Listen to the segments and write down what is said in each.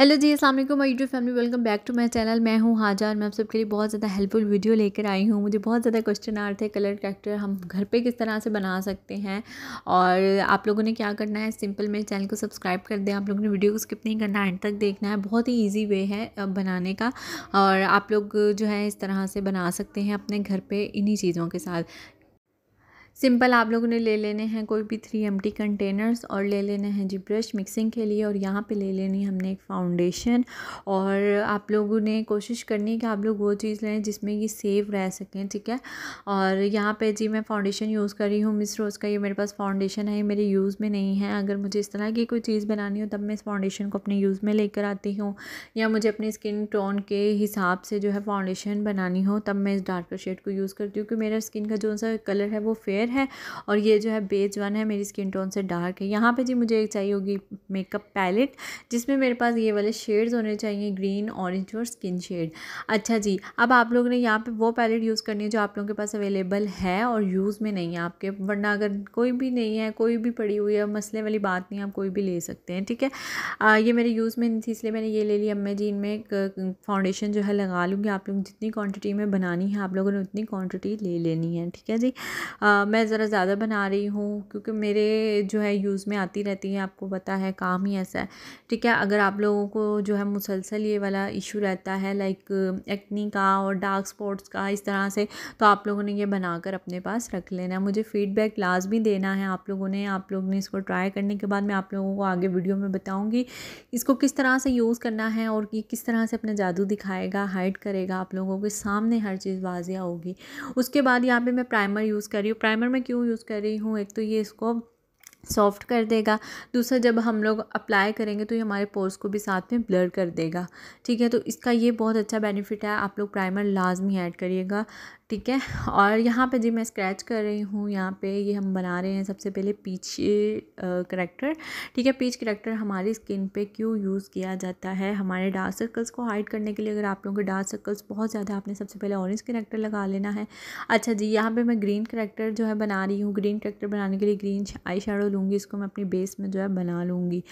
hello जी अस्सलाम वालेकुम my YouTube family welcome back to my channel मैं हूँ हाजा और मैं आप सबके लिए बहुत ज़्यादा हेल्पफुल वीडियो लेकर आई हूँ मुझे बहुत ज़्यादा क्वेश्चन आ रहे थे कलर करेक्टर हम घर पे किस तरह से बना सकते हैं और आप लोगों ने क्या करना है सिंपल मेरे चैनल को सब्सक्राइब कर दें आप लोगों ने वीडियो को स्किप नहीं करना एंड तक देखना है बहुत ही ईजी वे है बनाने का और आप लोग जो है इस तरह से बना सकते हैं अपने घर पर इन्हीं चीज़ों के साथ सिंपल आप लोगों ने ले लेने हैं कोई भी थ्री एम कंटेनर्स और ले लेने हैं जी ब्रश मिक्सिंग के लिए और यहाँ पे ले लेनी है हमने एक फाउंडेशन और आप लोगों ने कोशिश करनी है कि आप लोग वो चीज़ लें जिसमें कि सेव रह सकें ठीक है और यहाँ पे जी मैं फाउंडेशन यूज़ कर रही हूँ मिस रोज़ का ये मेरे पास फाउंडेशन है ये मेरे यूज़ में नहीं है अगर मुझे इस तरह की कोई चीज़ बनानी हो तब मैं इस फाउंडेशन को अपने यूज़ में लेकर आती हूँ या मुझे अपने स्किन टोन के हिसाब से जो है फाउंडेशन बनानी हो तब मैं इस डार्कर शेड को यूज़ करती हूँ क्योंकि मेरा स्किन का जो सा कलर है वो फेयर फेयर है और ये जो है बेज वन है मेरी स्किन टोन से डार्क है यहाँ पे जी मुझे एक चाहिए होगी मेकअप पैलेट जिसमें मेरे पास ये वाले शेड्स होने चाहिए ग्रीन ऑरेंज और स्किन शेड अच्छा जी अब आप लोगों ने यहाँ पर वो पैलेट यूज़ करनी है जो आप लोगों के पास अवेलेबल है और यूज़ में नहीं है आपके वरना अगर कोई भी नहीं है कोई भी पड़ी हुई है मसले वाली बात नहीं आप कोई भी ले सकते हैं ठीक है ये मेरे यूज़ में नहीं थी इसलिए मैंने ये ले लिया मैं जी इनमें एक फाउंडेशन जो है लगा लूँगी आप लोग जितनी क्वांटिटी में बनानी है आप लोगों ने उतनी क्वांटिटी ले लेनी है ठीक है जी मैं ज़रा ज़्यादा बना रही हूँ क्योंकि मेरे जो है यूज़ में आती रहती है आपको पता है काम ही ऐसा है ठीक है अगर आप लोगों को जो है मुसलसल ये वाला इशू रहता है लाइक एक्नी का और डार्क स्पॉट्स का इस तरह से तो आप लोगों ने ये बनाकर अपने पास रख लेना है मुझे फ़ीडबैक लाजमी देना है आप लोगों ने आप लोगों ने इसको ट्राई करने के बाद मैं आप लोगों को आगे वीडियो में बताऊँगी इसको किस तरह से यूज़ करना है और ये किस तरह से अपना जादू दिखाएगा हाइड करेगा आप लोगों के सामने हर चीज़ वाजिया होगी उसके बाद यहाँ पर मैं प्राइमर यूज़ कर रही हूँ प्राइमर प्राइमर मैं क्यों यूज़ कर रही हूँ एक तो ये इसको सॉफ्ट कर देगा दूसरा जब हम लोग अप्लाई करेंगे तो ये हमारे पोर्स को भी साथ में ब्लर कर देगा ठीक है तो इसका ये बहुत अच्छा बेनिफिट है आप लोग प्राइमर लाजमी ऐड करिएगा ठीक है और यहाँ पे जी मैं स्क्रैच कर रही हूँ यहाँ पे ये हम बना रहे हैं सबसे पहले पीच करेक्टर ठीक है पीच करेक्टर हमारी स्किन पे क्यों यूज़ किया जाता है हमारे डार्क सर्कल्स को हाइड करने के लिए अगर आप लोगों के डार्क सर्कल्स बहुत ज़्यादा आपने सबसे पहले ऑरेंज करेक्टर लगा लेना है अच्छा जी यहाँ पर मैं ग्रीन करेक्टर जो है बना रही हूँ ग्रीन करेक्टर बनाने के लिए ग्रीन आई लूँगी इसको मैं अपनी बेस में जो है बना लूँगी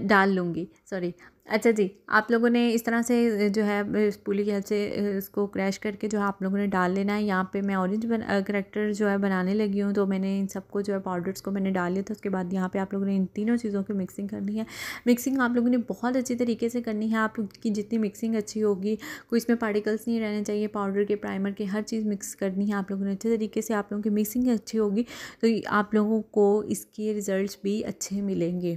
डाल लूँगी सॉरी अच्छा जी आप लोगों ने इस तरह से जो है इस पुली की हेल्प से इसको क्रैश करके जो है आप लोगों ने डाल लेना है यहाँ पे मैं ऑरेंज बन करेक्टर जो है बनाने लगी हूँ तो मैंने इन सबको जो है पाउडर्स को मैंने डाल लिया था उसके बाद यहाँ पे आप लोगों ने इन तीनों चीज़ों की मिक्सिंग करनी है मिक्सिंग आप लोगों ने बहुत अच्छी तरीके से करनी है आपकी जितनी मिक्सिंग अच्छी होगी कोई इसमें पार्टिकल्स नहीं रहने चाहिए पाउडर के प्राइमर के हर चीज़ मिक्स करनी है आप लोगों ने अच्छे तरीके से आप लोगों की मिक्सिंग अच्छी होगी तो आप लोगों को इसके रिज़ल्ट भी अच्छे मिलेंगे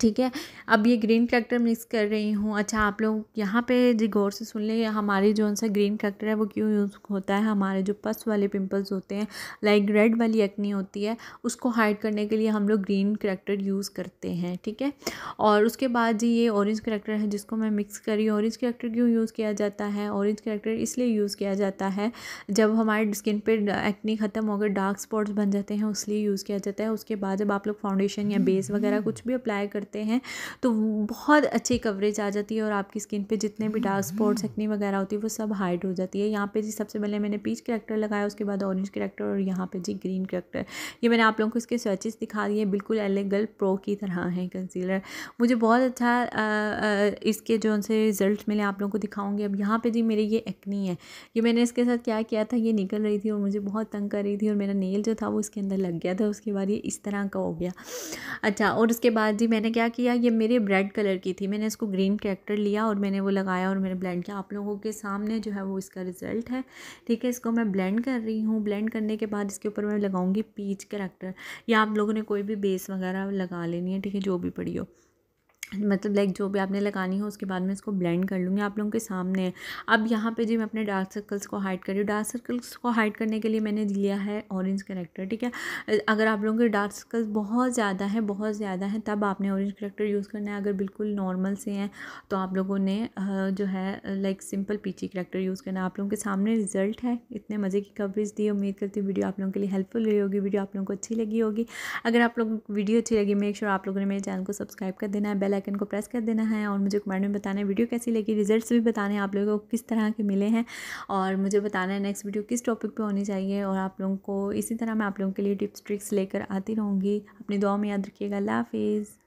ठीक है अब ये ग्रीन करेक्टर मिक्स कर रही हूँ अच्छा आप लोग यहाँ पे जी गौर से सुन लें हमारे जो सा ग्रीन करेक्टर है वो क्यों यूज़ होता है हमारे जो पस वाले पिंपल्स होते हैं लाइक रेड वाली एक्नी होती है उसको हाइड करने के लिए हम लोग ग्रीन करेक्टर यूज़ करते हैं ठीक है और उसके बाद जी ये ऑरेंज करेक्टर है जिसको मैं मिक्स करी ऑरेंज करेक्टर क्यों यूज़ किया जाता है ऑरेंज करेक्टर इसलिए यूज़ किया जाता है जब हमारे स्किन पर एक्नी ख़त्म होकर डार्क स्पॉट्स बन जाते हैं उसलिए यूज़ किया जाता है उसके बाद जब आप लोग फाउंडेशन या बेस वगैरह कुछ भी अप्लाई करते हैं तो बहुत अच्छी कवरेज आ जाती है और आपकी स्किन पे जितने भी डार्क स्पॉट्स एक्नी वगैरह होती है वो सब हाइड हो जाती है यहाँ पे जी सबसे पहले मैंने पीच करेक्टर लगाया उसके बाद ऑरेंज करेक्टर और यहाँ पे जी ग्रीन करेक्टर ये मैंने आप लोगों को इसके स्वेचेस दिखा दिए बिल्कुल एलेगल प्रो की तरह है कंसीलर मुझे बहुत अच्छा इसके जो उनसे रिजल्ट मिले आप लोगों को दिखाऊँगी अब यहाँ पर जी मेरे ये एक्नी है ये मैंने इसके साथ क्या किया था ये निकल रही थी और मुझे बहुत तंग कर रही थी और मेरा नेल जो था वो इसके अंदर लग गया था उसके बाद ये इस तरह का हो गया अच्छा और उसके बाद जी मैंने मैंने क्या किया ये मेरी ब्रेड कलर की थी मैंने इसको ग्रीन करेक्टर लिया और मैंने वो लगाया और मैंने ब्लेंड किया आप लोगों के सामने जो है वो इसका रिज़ल्ट है ठीक है इसको मैं ब्लेंड कर रही हूँ ब्लेंड करने के बाद इसके ऊपर मैं लगाऊंगी पीच करेक्टर या आप लोगों ने कोई भी बेस वगैरह लगा लेनी है ठीक है जो भी पड़ी हो मतलब लाइक जो भी आपने लगानी हो उसके बाद में इसको ब्लेंड कर लूँगी आप लोगों के सामने अब यहाँ पे जी मैं अपने डार्क सर्कल्स को हाइड कर रही हूँ डार्क सर्कल्स को हाइड करने के लिए मैंने लिया है ऑरेंज करेक्टर ठीक है अगर आप लोगों के डार्क सर्कल्स बहुत ज़्यादा हैं बहुत ज़्यादा है तब आपने ऑरेंज करेक्टर यूज़ करना है अगर बिल्कुल नॉर्मल से हैं तो आप लोगों ने जो है like simple peachy character use करना है आप लोगों के सामने रिजल्ट है इतने मज़े की कवरेज दी उम्मीद करती हूँ वीडियो आप लोगों के लिए हेल्पफुल रही होगी वीडियो आप लोगों को अच्छी लगी होगी अगर आप लोग वीडियो अच्छी लगी मेक श्योर आप लोगों ने मेरे चैनल को सब्सक्राइब कर देना है बेल आइकन को प्रेस कर देना है और मुझे कमेंट में बताना है वीडियो कैसी लगी रिजल्ट्स भी बताने हैं आप लोगों को किस तरह के मिले हैं और मुझे बताना है नेक्स्ट वीडियो किस टॉपिक पर होनी चाहिए और आप लोगों को इसी तरह मैं आप लोगों के लिए टिप्स ट्रिक्स लेकर आती रहूँगी अपनी दुआ में याद रखिएगा अल्लाह हाफिज़